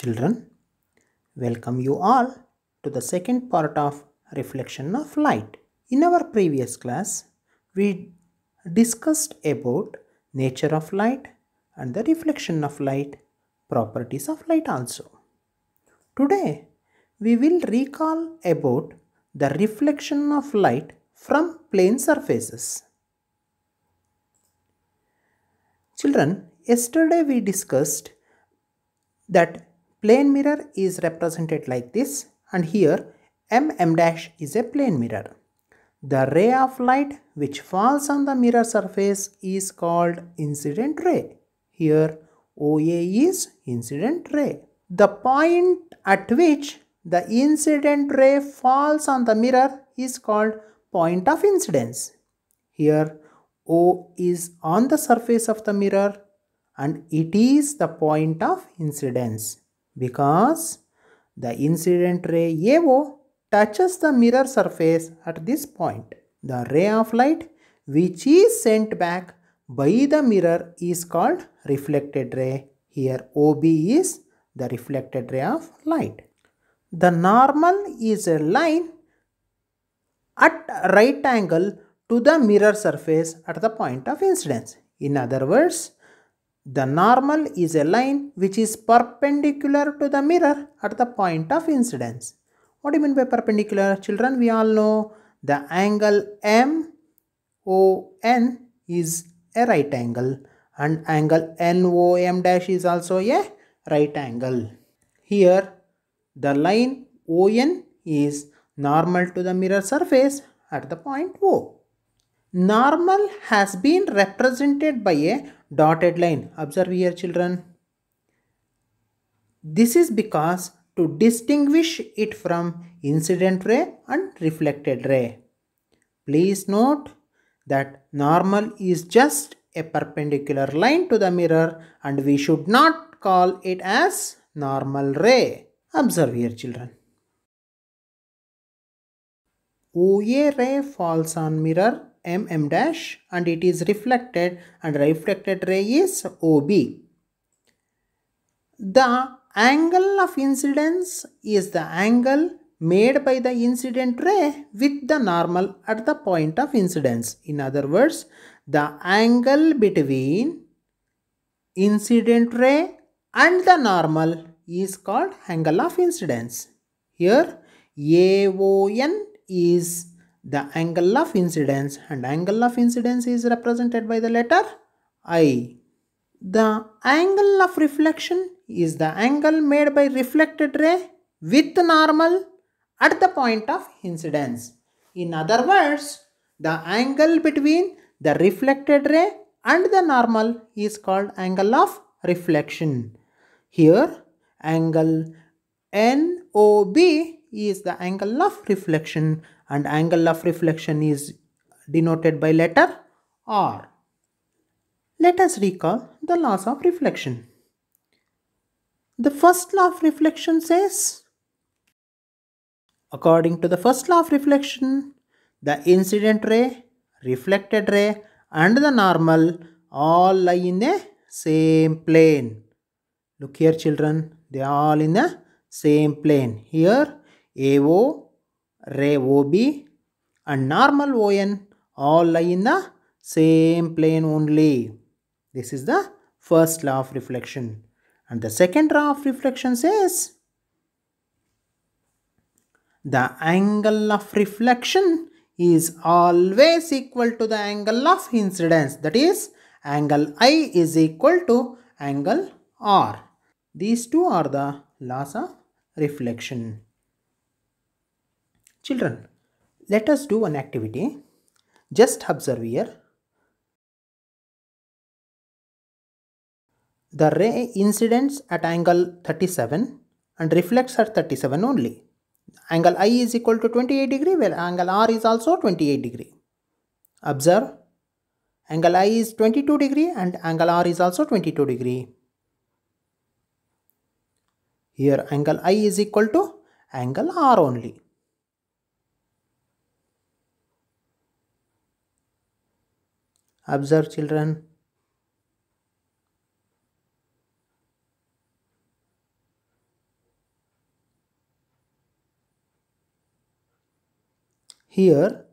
Children, welcome you all to the second part of reflection of light. In our previous class, we discussed about nature of light and the reflection of light, properties of light also. Today, we will recall about the reflection of light from plane surfaces. Children, yesterday we discussed that plane mirror is represented like this and here MM dash is a plane mirror. The ray of light which falls on the mirror surface is called incident ray. Here OA is incident ray. The point at which the incident ray falls on the mirror is called point of incidence. Here O is on the surface of the mirror and it is the point of incidence because the incident ray AO touches the mirror surface at this point. The ray of light which is sent back by the mirror is called reflected ray. Here OB is the reflected ray of light. The normal is a line at right angle to the mirror surface at the point of incidence. In other words, the normal is a line which is perpendicular to the mirror at the point of incidence. What do you mean by perpendicular? Children, we all know the angle MON is a right angle and angle NOM dash is also a right angle. Here, the line ON is normal to the mirror surface at the point O. Normal has been represented by a dotted line. Observe here children. This is because to distinguish it from incident ray and reflected ray. Please note that normal is just a perpendicular line to the mirror and we should not call it as normal ray. Observe here children. OA ray falls on mirror m mm m dash and it is reflected and reflected ray is OB. The angle of incidence is the angle made by the incident ray with the normal at the point of incidence. In other words, the angle between incident ray and the normal is called angle of incidence. Here AON is the angle of incidence and angle of incidence is represented by the letter I. The angle of reflection is the angle made by reflected ray with normal at the point of incidence. In other words, the angle between the reflected ray and the normal is called angle of reflection. Here, angle NOB is the angle of reflection and angle of reflection is denoted by letter R. Let us recall the laws of reflection. The first law of reflection says, according to the first law of reflection, the incident ray, reflected ray and the normal all lie in the same plane. Look here children, they are all in the same plane. Here AO ray OB and normal ON all lie in the same plane only. This is the first law of reflection. And the second law of reflection says the angle of reflection is always equal to the angle of incidence. That is angle I is equal to angle R. These two are the laws of reflection. Children, let us do an activity. Just observe here. The ray incidents at angle 37 and reflects at 37 only. Angle I is equal to 28 degree where angle R is also 28 degree. Observe. Angle I is 22 degree and angle R is also 22 degree. Here angle I is equal to angle R only. observe children here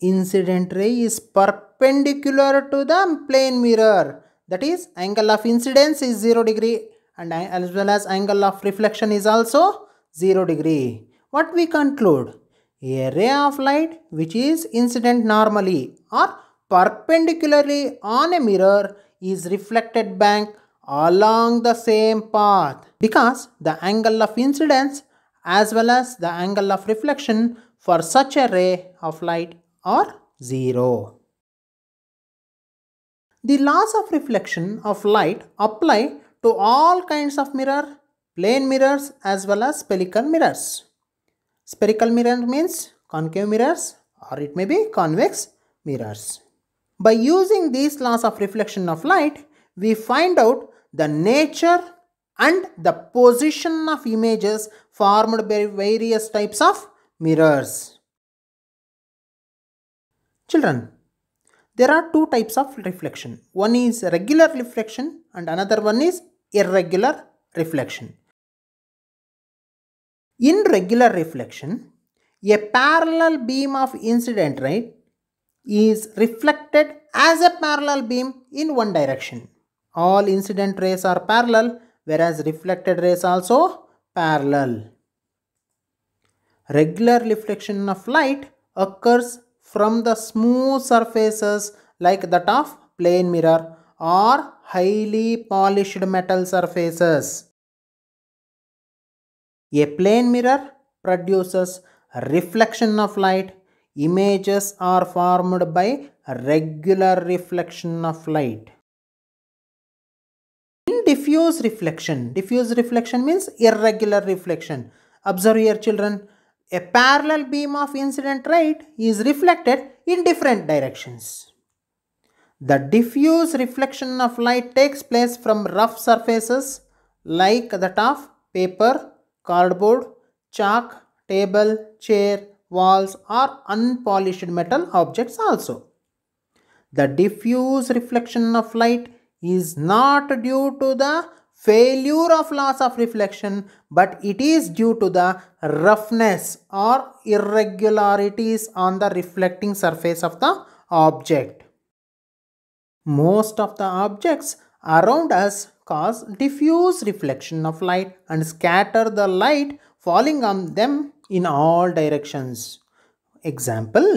incident ray is perpendicular to the plane mirror that is angle of incidence is 0 degree and as well as angle of reflection is also 0 degree. What we conclude? a ray of light which is incident normally or perpendicularly on a mirror is reflected back along the same path because the angle of incidence as well as the angle of reflection for such a ray of light are 0. The laws of reflection of light apply to all kinds of mirror, plane mirrors as well as pellicle mirrors. Spherical mirror means concave mirrors or it may be convex mirrors. By using these laws of reflection of light, we find out the nature and the position of images formed by various types of mirrors. Children, there are two types of reflection. One is regular reflection and another one is irregular reflection. In regular reflection, a parallel beam of incident ray is reflected as a parallel beam in one direction. All incident rays are parallel whereas reflected rays also parallel. Regular reflection of light occurs from the smooth surfaces like that of plane mirror or highly polished metal surfaces. A plane mirror produces reflection of light. Images are formed by regular reflection of light. In diffuse reflection, diffuse reflection means irregular reflection. Observe here children, a parallel beam of incident light is reflected in different directions. The diffuse reflection of light takes place from rough surfaces like that of paper, cardboard, chalk, table, chair, walls or unpolished metal objects also. The diffuse reflection of light is not due to the failure of loss of reflection but it is due to the roughness or irregularities on the reflecting surface of the object. Most of the objects around us cause diffuse reflection of light and scatter the light falling on them in all directions. Example,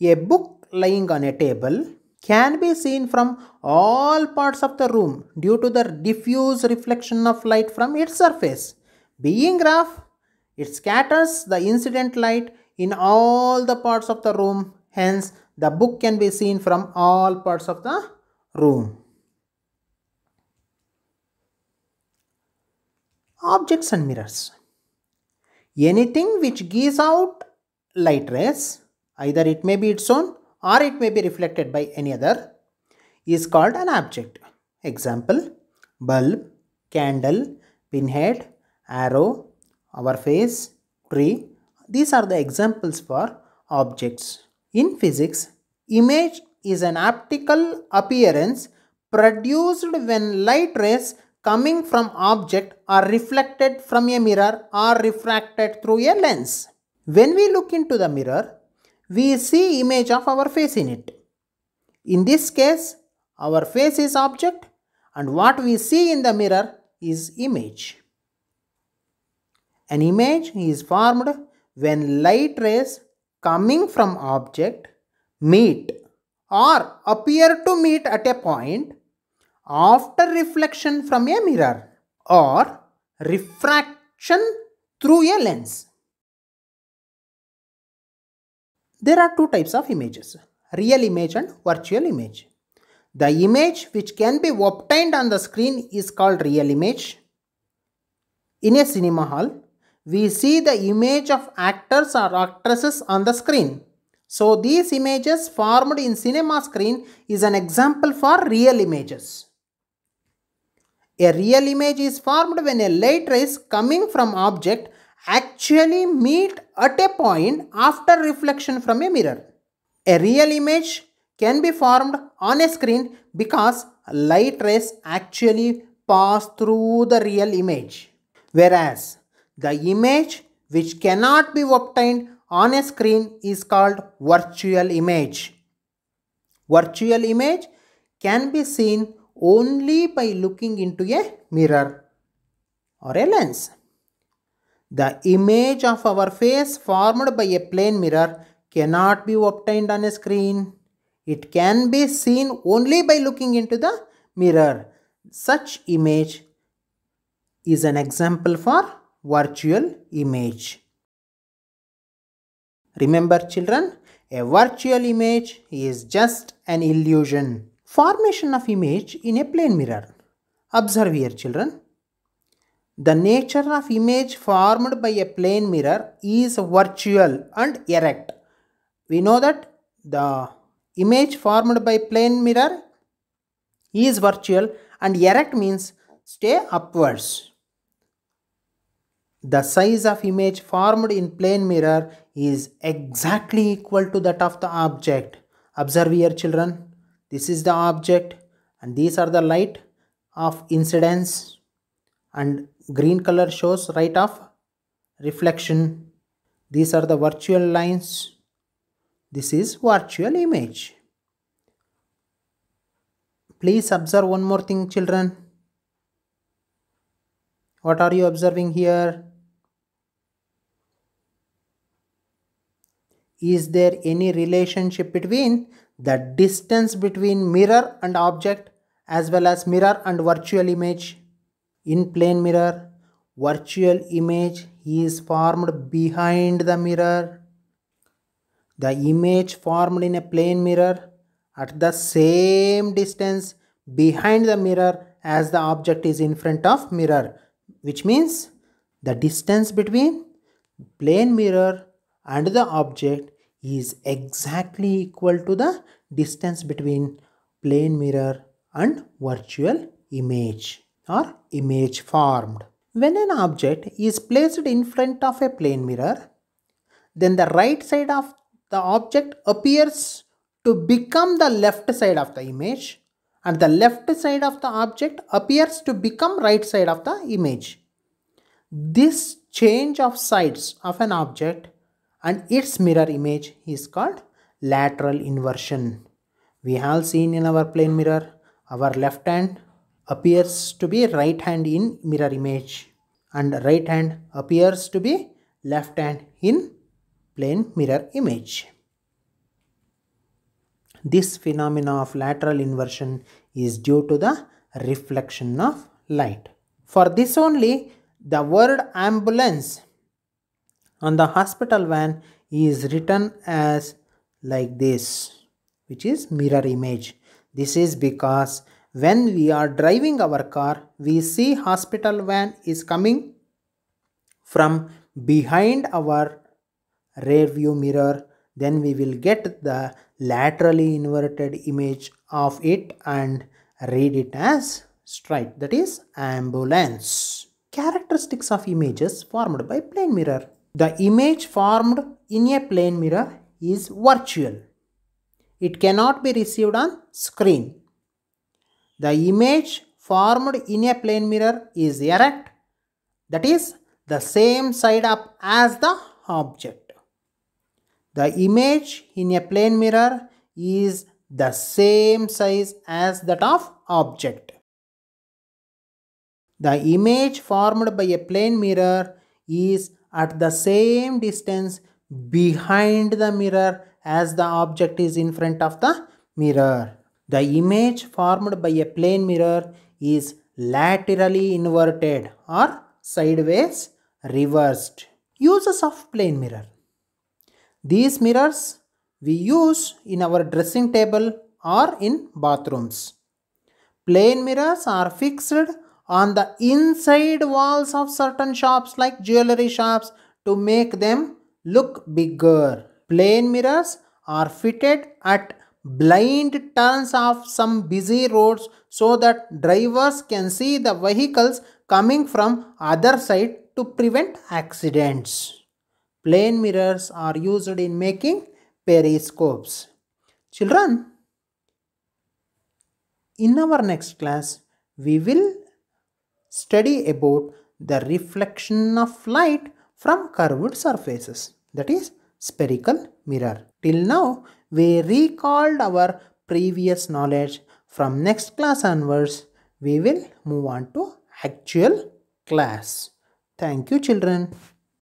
a book lying on a table can be seen from all parts of the room due to the diffuse reflection of light from its surface. Being rough, it scatters the incident light in all the parts of the room. Hence, the book can be seen from all parts of the room. objects and mirrors. Anything which gives out light rays, either it may be its own or it may be reflected by any other, is called an object. Example, bulb, candle, pinhead, arrow, our face, tree. These are the examples for objects. In physics, image is an optical appearance produced when light rays coming from object are reflected from a mirror or refracted through a lens. When we look into the mirror, we see image of our face in it. In this case, our face is object and what we see in the mirror is image. An image is formed when light rays coming from object meet or appear to meet at a point after reflection from a mirror or refraction through a lens. There are two types of images, real image and virtual image. The image which can be obtained on the screen is called real image. In a cinema hall, we see the image of actors or actresses on the screen. So these images formed in cinema screen is an example for real images. A real image is formed when a light rays coming from object actually meet at a point after reflection from a mirror. A real image can be formed on a screen because light rays actually pass through the real image. Whereas the image which cannot be obtained on a screen is called virtual image. Virtual image can be seen only by looking into a mirror or a lens. The image of our face formed by a plane mirror cannot be obtained on a screen. It can be seen only by looking into the mirror. Such image is an example for virtual image. Remember children, a virtual image is just an illusion. Formation of image in a plane mirror. Observe here children. The nature of image formed by a plane mirror is virtual and erect. We know that the image formed by plane mirror is virtual and erect means stay upwards. The size of image formed in plane mirror is exactly equal to that of the object. Observe here children. This is the object and these are the light of incidence and green color shows right of reflection. These are the virtual lines. This is virtual image. Please observe one more thing children. What are you observing here? is there any relationship between the distance between mirror and object as well as mirror and virtual image? In plane mirror, virtual image is formed behind the mirror. The image formed in a plane mirror at the same distance behind the mirror as the object is in front of mirror which means the distance between plane mirror and the object is exactly equal to the distance between plane mirror and virtual image or image formed. When an object is placed in front of a plane mirror, then the right side of the object appears to become the left side of the image and the left side of the object appears to become right side of the image. This change of sides of an object and its mirror image is called lateral inversion. We have seen in our plane mirror, our left hand appears to be right hand in mirror image and right hand appears to be left hand in plane mirror image. This phenomena of lateral inversion is due to the reflection of light. For this only, the word ambulance on the hospital van is written as like this which is mirror image. This is because when we are driving our car we see hospital van is coming from behind our rear view mirror then we will get the laterally inverted image of it and read it as straight that is ambulance characteristics of images formed by plane mirror the image formed in a plane mirror is virtual. It cannot be received on screen. The image formed in a plane mirror is erect, that is, the same side up as the object. The image in a plane mirror is the same size as that of object. The image formed by a plane mirror is at the same distance behind the mirror as the object is in front of the mirror. The image formed by a plane mirror is laterally inverted or sideways reversed. Uses of plane mirror. These mirrors we use in our dressing table or in bathrooms. Plane mirrors are fixed on the inside walls of certain shops like jewelry shops to make them look bigger. Plane mirrors are fitted at blind turns of some busy roads so that drivers can see the vehicles coming from other side to prevent accidents. Plane mirrors are used in making periscopes. Children, in our next class, we will study about the reflection of light from curved surfaces that is spherical mirror. Till now we recalled our previous knowledge from next class onwards we will move on to actual class. Thank you children.